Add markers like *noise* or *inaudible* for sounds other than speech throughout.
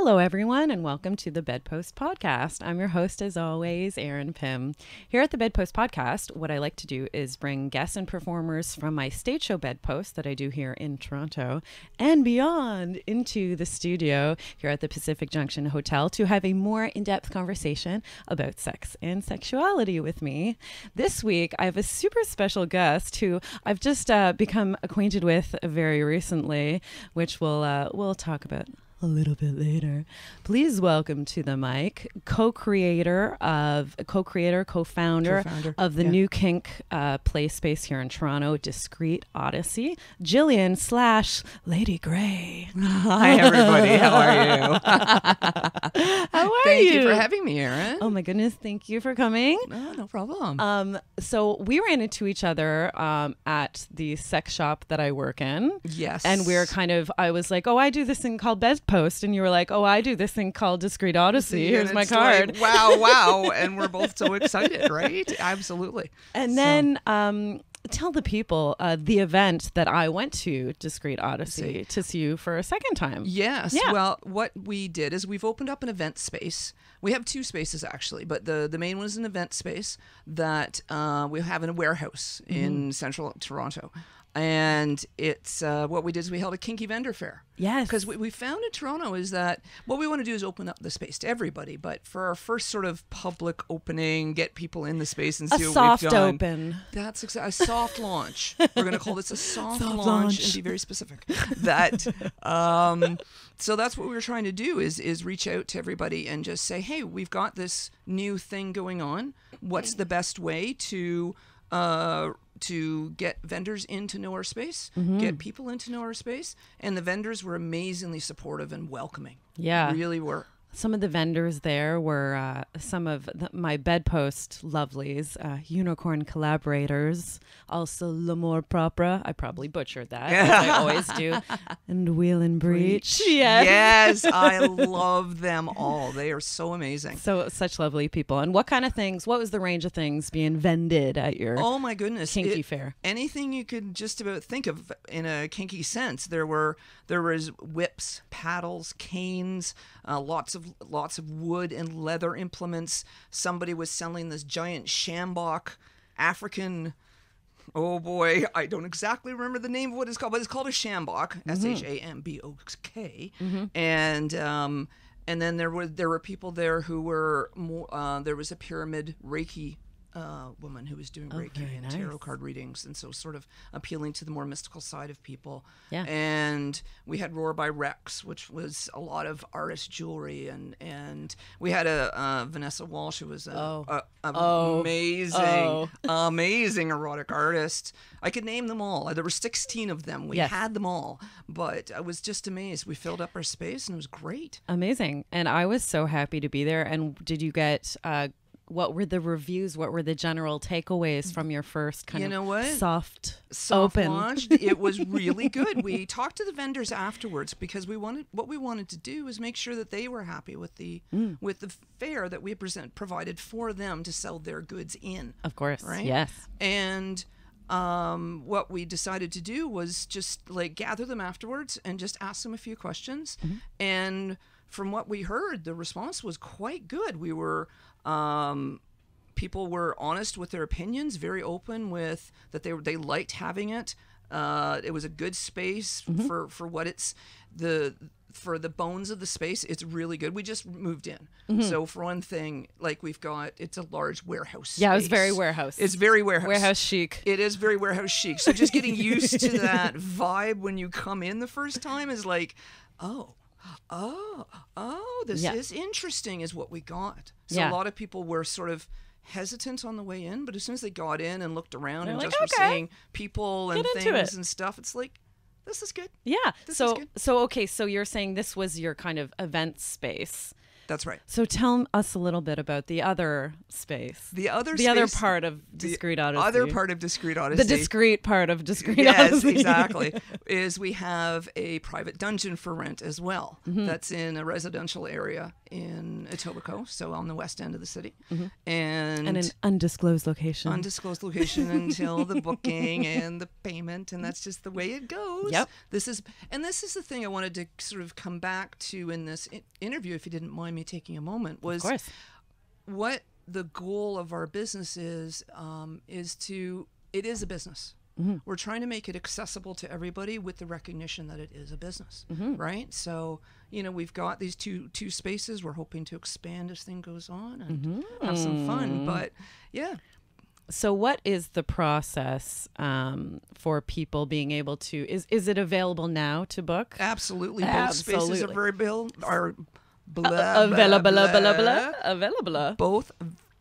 Hello, everyone, and welcome to the Bedpost Podcast. I'm your host, as always, Erin Pym. Here at the Bedpost Podcast, what I like to do is bring guests and performers from my stage show Bedpost that I do here in Toronto and beyond into the studio here at the Pacific Junction Hotel to have a more in depth conversation about sex and sexuality with me. This week, I have a super special guest who I've just uh, become acquainted with very recently, which we'll, uh, we'll talk about a little bit later. Please welcome to the mic co-creator of co-creator co-founder, co-founder. of the yeah. new kink uh, play space here in Toronto, Discreet Odyssey, Jillian slash Lady Gray. *laughs* Hi everybody, how are you? *laughs* how are thank you? Thank you for having me, Erin. Oh my goodness, thank you for coming. No, no problem. Um, so we ran into each other um, at the sex shop that I work in. Yes, and we we're kind of I was like, oh, I do this thing called bed post and you were like, "Oh, I do this thing called Discrete Odyssey. Here's my card." Like, wow, *laughs* wow, and we're both so excited, right? Absolutely. And so. then um, tell the people uh, the event that I went to, Discrete Odyssey, see. to see you for a second time. Yes. Yeah. Well, what we did is we've opened up an event space. We have two spaces actually, but the the main one is an event space that uh, we have in a warehouse mm-hmm. in central Toronto and it's uh, what we did is we held a kinky vendor fair. Yes. Because what we found in Toronto is that what we want to do is open up the space to everybody, but for our first sort of public opening, get people in the space and see a what soft we've done. open. That's exa- a soft launch. We're going to call this a *laughs* soft, soft launch, launch, and be very specific. that um, so that's what we were trying to do is is reach out to everybody and just say, hey, we've got this new thing going on. What's the best way to uh, to get vendors in to know our space, mm-hmm. get people into know our space, and the vendors were amazingly supportive and welcoming. Yeah, really were some of the vendors there were uh, some of the, my bedpost lovelies, uh, unicorn collaborators, also L'Amour Propre. I probably butchered that, as I always do. *laughs* And Wheel and Breach. Breach. Yes. yes, I *laughs* love them all. They are so amazing. So, such lovely people. And what kind of things, what was the range of things being vended at your Oh my goodness. Kinky it, fair? Anything you could just about think of in a kinky sense. There were, there was whips, paddles, canes, uh, lots of of lots of wood and leather implements. Somebody was selling this giant shambok African oh boy, I don't exactly remember the name of what it's called, but it's called a shambok, mm-hmm. S H A M B O K, mm-hmm. and um, and then there were there were people there who were more. Uh, there was a pyramid Reiki uh, woman who was doing oh, and nice. tarot card readings, and so sort of appealing to the more mystical side of people. Yeah. And we had Roar by Rex, which was a lot of artist jewelry, and and we had a uh, Vanessa Walsh, who was an oh. oh. amazing, oh. *laughs* amazing erotic artist. I could name them all. There were 16 of them. We yes. had them all, but I was just amazed. We filled up our space, and it was great. Amazing, and I was so happy to be there. And did you get? Uh, what were the reviews? What were the general takeaways from your first kind you know of what? soft, soft open. launched? it was really good. We *laughs* talked to the vendors afterwards because we wanted what we wanted to do was make sure that they were happy with the mm. with the fair that we present provided for them to sell their goods in. Of course, right? Yes, and. Um, what we decided to do was just like gather them afterwards and just ask them a few questions. Mm-hmm. And from what we heard, the response was quite good. We were um, people were honest with their opinions, very open with that they they liked having it. Uh, it was a good space mm-hmm. for for what it's the for the bones of the space. It's really good. We just moved in, mm-hmm. so for one thing, like we've got it's a large warehouse. Space. Yeah, it's very warehouse. It's very warehouse. Warehouse chic. It is very warehouse chic. So just getting used to *laughs* that vibe when you come in the first time is like, oh oh, oh, this yeah. is interesting, is what we got. So yeah. a lot of people were sort of hesitant on the way in, but as soon as they got in and looked around They're and like, just okay. were seeing people and things and stuff, it's like, this is good. Yeah. This so, good. so okay, so you're saying this was your kind of event space that's right. So tell us a little bit about the other space. The other the space, other part of discrete odyssey. Other part of discrete odyssey. The discrete part of discrete yes, odyssey. Yes, exactly. *laughs* is we have a private dungeon for rent as well. Mm -hmm. That's in a residential area in Etobicoke, so on the west end of the city, mm -hmm. and, and an undisclosed location. Undisclosed location *laughs* until the booking and the payment, and that's just the way it goes. Yep. This is and this is the thing I wanted to sort of come back to in this interview, if you didn't mind me me taking a moment was what the goal of our business is um, is to it is a business mm-hmm. we're trying to make it accessible to everybody with the recognition that it is a business mm-hmm. right so you know we've got these two two spaces we're hoping to expand as thing goes on and mm-hmm. have some fun mm-hmm. but yeah so what is the process um, for people being able to is is it available now to book absolutely both spaces are very available are blah, available, blah, blah, blah, available. Both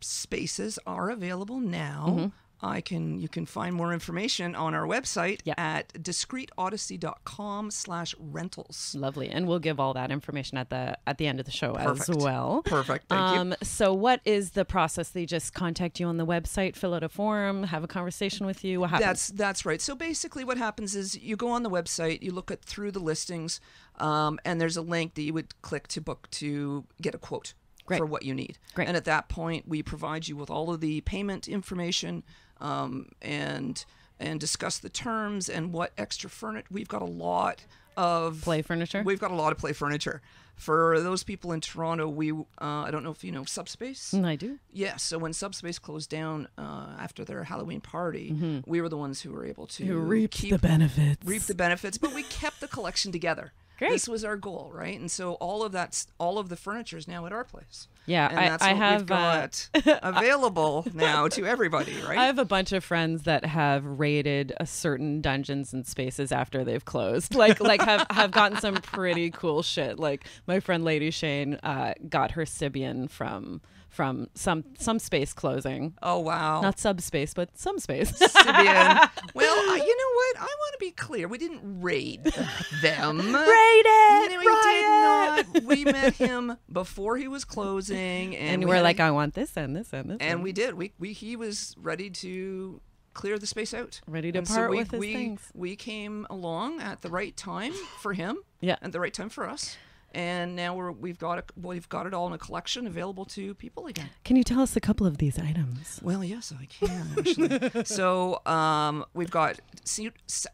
spaces are available now. Mm-hmm. I can you can find more information on our website yep. at discreteodyssey.com slash rentals. Lovely. And we'll give all that information at the at the end of the show Perfect. as well. Perfect. Thank um, you. so what is the process? They just contact you on the website, fill out a form, have a conversation with you. What happens? That's that's right. So basically what happens is you go on the website, you look at through the listings, um, and there's a link that you would click to book to get a quote. Great. For what you need. Great. And at that point, we provide you with all of the payment information, um, and and discuss the terms and what extra furniture. We've got a lot of play furniture. We've got a lot of play furniture. For those people in Toronto, we uh, I don't know if you know Subspace. Mm, I do. Yes. Yeah, so when Subspace closed down uh, after their Halloween party, mm-hmm. we were the ones who were able to who reap the benefits. Reap the benefits, but we kept the collection together. Great. This was our goal, right? And so all of that's all of the furniture is now at our place. Yeah, and I, that's what have we've uh, got uh, *laughs* available now to everybody, right? I have a bunch of friends that have raided a certain dungeons and spaces after they've closed. Like, like have have gotten some pretty cool shit. Like my friend Lady Shane uh, got her Sibian from from some some space closing. Oh wow! Not subspace, but some space. *laughs* Sibian. *laughs* well, uh, you know what? I want to be clear. We didn't raid them. *laughs* raid it. No, we riot. did not. We met him before he was closing, and, and we are like, I want this and this and this. And, and we did. We, we he was ready to clear the space out. Ready to and part so we, with his we, things. We came along at the right time for him. Yeah. And the right time for us and now we're we've got a, we've got it all in a collection available to people again. Can you tell us a couple of these items? Well, yes, I can actually. *laughs* so um, we've got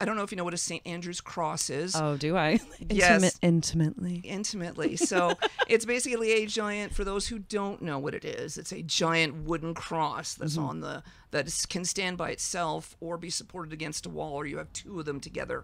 I don't know if you know what a St Andrew's cross is. Oh, do I? *laughs* yes, intimately. Intimately. So *laughs* it's basically a giant. For those who don't know what it is, it's a giant wooden cross that's mm-hmm. on the that can stand by itself or be supported against a wall, or you have two of them together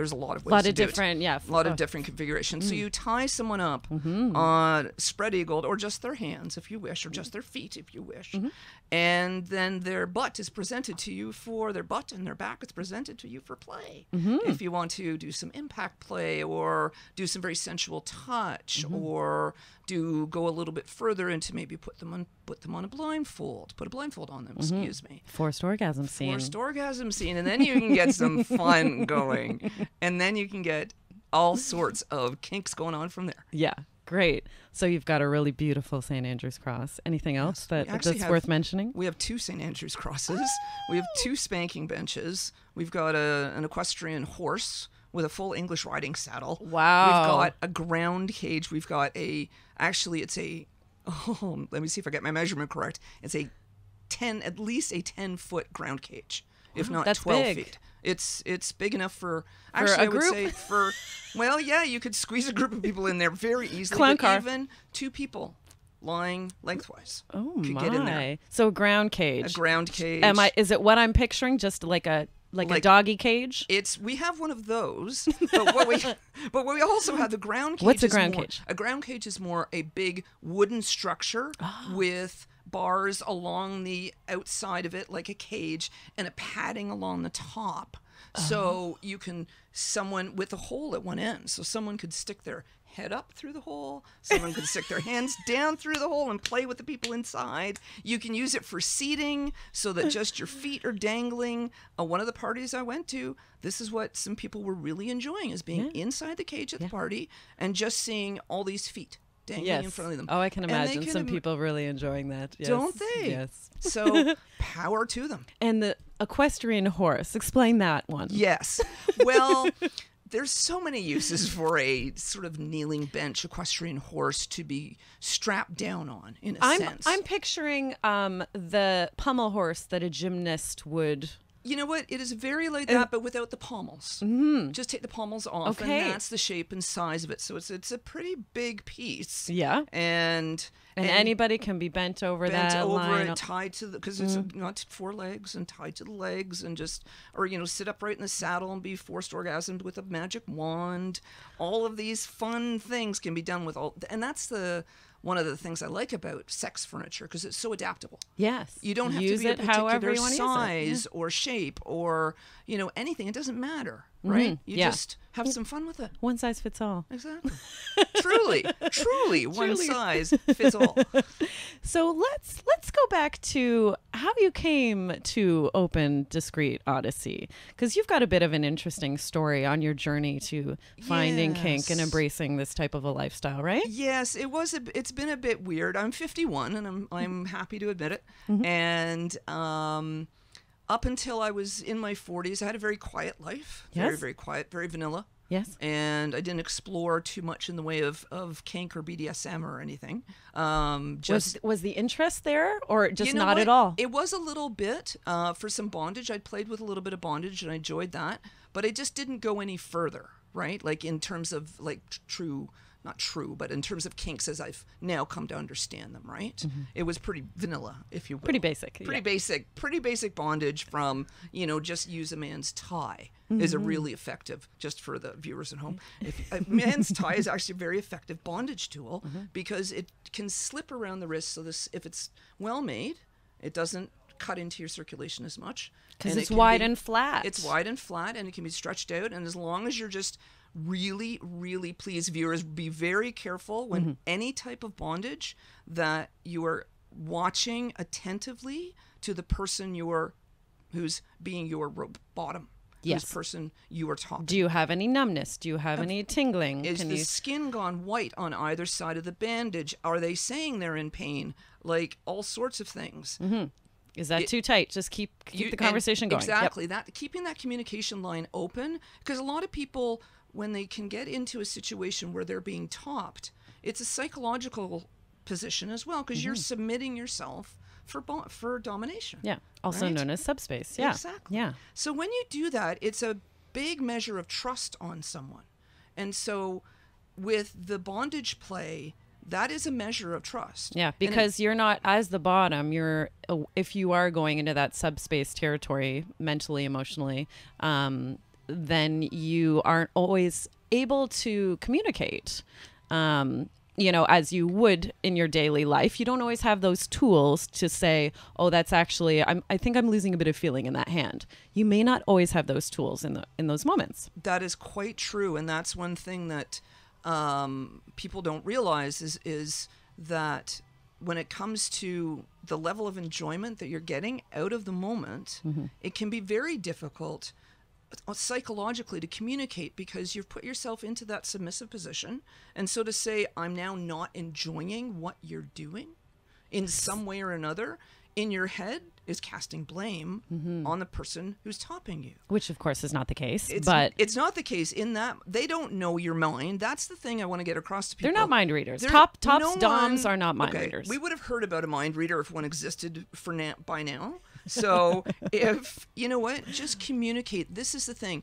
there's a lot of ways. A lot of different, it. yeah. Uh, a lot oh. of different configurations. Mm. So you tie someone up mm-hmm. on uh, spread eagled, or just their hands, if you wish, or just their feet, if you wish, mm-hmm. and then their butt is presented to you for their butt and their back is presented to you for play. Mm-hmm. If you want to do some impact play or do some very sensual touch mm-hmm. or do go a little bit further and to maybe put them on put them on a blindfold, put a blindfold on them. Mm-hmm. Excuse me. Forced orgasm scene. Forced orgasm scene, and then you can get some *laughs* fun going, and then you can get all sorts of kinks going on from there. Yeah, great. So you've got a really beautiful St. Andrew's cross. Anything else that that's have, worth mentioning? We have two St. Andrew's crosses. Oh! We have two spanking benches. We've got a, an equestrian horse with a full English riding saddle. Wow. We've got a ground cage. We've got a Actually, it's a oh, *laughs* let me see if I get my measurement correct. It's a ten, at least a ten foot ground cage, if not twelve big. feet. It's it's big enough for, for actually I would group? say for *laughs* well yeah you could squeeze a group of people in there very easily. Clown car. Even two people lying lengthwise. Oh could my! Get in there. So a ground cage. A ground cage. Am I? Is it what I'm picturing? Just like a like, like, a doggy cage. It's we have one of those, but what we *laughs* but what we also have the ground cage. What's a ground more, cage? A ground cage is more a big wooden structure oh. with bars along the outside of it like a cage and a padding along the top. Oh. So you can someone with a hole at one end, so someone could stick their head up through the hole. Someone can stick their hands down through the hole and play with the people inside. You can use it for seating so that just your feet are dangling. Uh, one of the parties I went to, this is what some people were really enjoying is being yeah. inside the cage at yeah. the party and just seeing all these feet dangling yes. in front of them. Oh, I can imagine can some Im- people really enjoying that. Yes. Don't they? Yes. so *laughs* power to them. And the equestrian horse, explain that one. Yes. Well, *laughs* there's so many uses *laughs* for a sort of kneeling bench equestrian horse to be strapped down on in a I'm, sense. I'm picturing um, the pommel horse that a gymnast would. You know what? It is very like that, but without the pommels. Mm. Just take the pommels off, okay. and that's the shape and size of it. So it's it's a pretty big piece. Yeah, and and, and anybody can be bent over bent that over line. and tied to the because it's mm. not four legs and tied to the legs and just or you know sit upright in the saddle and be forced orgasmed with a magic wand. All of these fun things can be done with all, and that's the one of the things I like about sex furniture because it's so adaptable. Yes, you don't have use to be it a particular size yeah. or shape or you know anything. It doesn't matter right? Mm-hmm. You yeah. just have some fun with it. One size fits all. Exactly. truly, *laughs* truly, one size fits all. *laughs* so let's let's go back to how you came to open Discreet Odyssey because you've got a bit of an interesting story on your journey to finding yes. kink and embracing this type of a lifestyle, right? Yes, it was. A, it's been a bit weird. I'm 51, and I'm I'm happy to admit it. Mm-hmm. And um up until I was in my 40s, I had a very quiet life. Yes. Very, very quiet, very vanilla. Yes. And I didn't explore too much in the way of, of kink or BDSM or anything. Um, just was, was the interest there or just you know not what? at all? It was a little bit uh, for some bondage. I played with a little bit of bondage and I enjoyed that, but I just didn't go any further, right? Like in terms of like true not true, but in terms of kinks as I've now come to understand them, right? Mm-hmm. It was pretty vanilla, if you will. Pretty basic. Pretty yeah. basic. Pretty basic bondage from, you know, just use a man's tie mm-hmm. is a mm-hmm. really effective, just for the viewers at home. *laughs* If, a man's tie is actually a very effective bondage tool mm-hmm. because it can slip around the wrist so this if it's well made, it doesn't cut into your circulation as much because it's it wide be, and flat. It's wide and flat, and it can be stretched out. And as long as you're just really, really please, viewers, be very careful when mm-hmm. any type of bondage that you are watching attentively to the person you are who's being your bottom. Yes. Whose person you are talking. Do you have any numbness? Do you have, have any tingling? Is Can the you... skin gone white on either side of the bandage? Are they saying they're in pain? Like all sorts of things. Mm-hmm. Is that it, too tight? Just keep keep you, the conversation going. Exactly. Yep. That keeping that communication line open because a lot of people when they can get into a situation where they're being topped, it's a psychological position as well because mm-hmm. you're submitting yourself for bo- for domination. Yeah, also right? known as subspace. Yeah, exactly. Yeah. So when you do that, it's a big measure of trust on someone, and so with the bondage play, that is a measure of trust. Yeah, because it, you're not as the bottom. You're if you are going into that subspace territory mentally, emotionally. Um, then you aren't always able to communicate. Um, you know, as you would in your daily life, you don't always have those tools to say, "Oh, that's actually I'm, I think I'm losing a bit of feeling in that hand." You may not always have those tools in the in those moments. That is quite true, and that's one thing that um, people don't realize is is that when it comes to the level of enjoyment that you're getting out of the moment, mm-hmm. it can be very difficult uh, psychologically to communicate because you've put yourself into that submissive position. And so to say, I'm now not enjoying what you're doing in some way or another in your head is casting blame mm-hmm. on the person who's topping you. Which of course is not the case. It's, but it's not the case in that they don't know your mind. That's the thing I want to get across to people. They're not mind readers. They're, Top tops no doms one, are not mind okay, readers. We would have heard about a mind reader if one existed for na- by now. So *laughs* if you know what, just communicate. This is the thing.